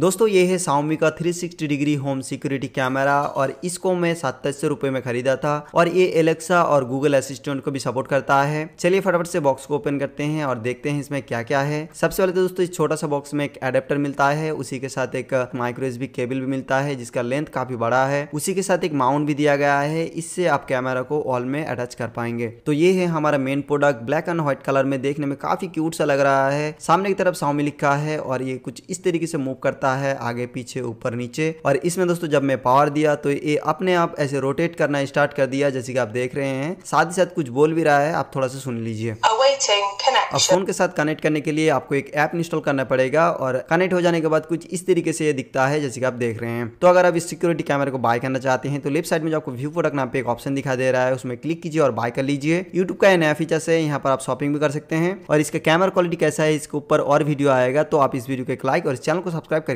दोस्तों ये है Xiaomi का 360 डिग्री होम सिक्योरिटी कैमरा और इसको मैं सत्ताईस सौ रुपए में खरीदा था और ये एलेक्सा और गूगल असिस्टेंट को भी सपोर्ट करता है चलिए फटाफट से बॉक्स को ओपन करते हैं और देखते हैं इसमें क्या क्या है सबसे पहले तो दोस्तों इस छोटा सा बॉक्स में एक एडेप्टर मिलता है उसी के साथ एक माइक्रो केबल भी मिलता है जिसका लेंथ काफी बड़ा है उसी के साथ एक माउंट भी दिया गया है इससे आप कैमरा को ऑल में अटैच कर पाएंगे तो ये है हमारा main product black and white colour में देखने में काफी क्यूट सा लग रहा है सामने की तरफ साउमी लिखा है और ये कुछ इस तरीके से मूव करता सकता है आगे पीछे ऊपर नीचे और इसमें दोस्तों जब मैं पावर दिया तो ये अपने आप ऐसे रोटेट करना स्टार्ट कर दिया जैसे कि आप देख रहे हैं साथ ही साथ कुछ बोल भी रहा है आप थोड़ा सा सुन लीजिए अब फोन के साथ कनेक्ट करने के लिए आपको एक ऐप इंस्टॉल करना पड़ेगा और कनेक्ट हो जाने के बाद कुछ इस तरीके से ये दिखता है जैसे कि आप देख रहे हैं तो अगर आप इस सिक्योरिटी कैमरे को बाय करना चाहते हैं तो लेफ्ट साइड में जो आपको व्यू प्रोडक्ट नाम पे एक ऑप्शन दिखा दे रहा है उसमें क्लिक कीजिए और बाय कर लीजिए यूट्यूब का नया फीचर है यहाँ पर आप शॉपिंग भी कर सकते हैं और इसका कैमरा क्वालिटी कैसा है इसके ऊपर और वीडियो आएगा तो आप इस वीडियो को एक लाइक और चैनल को सब्सक्राइब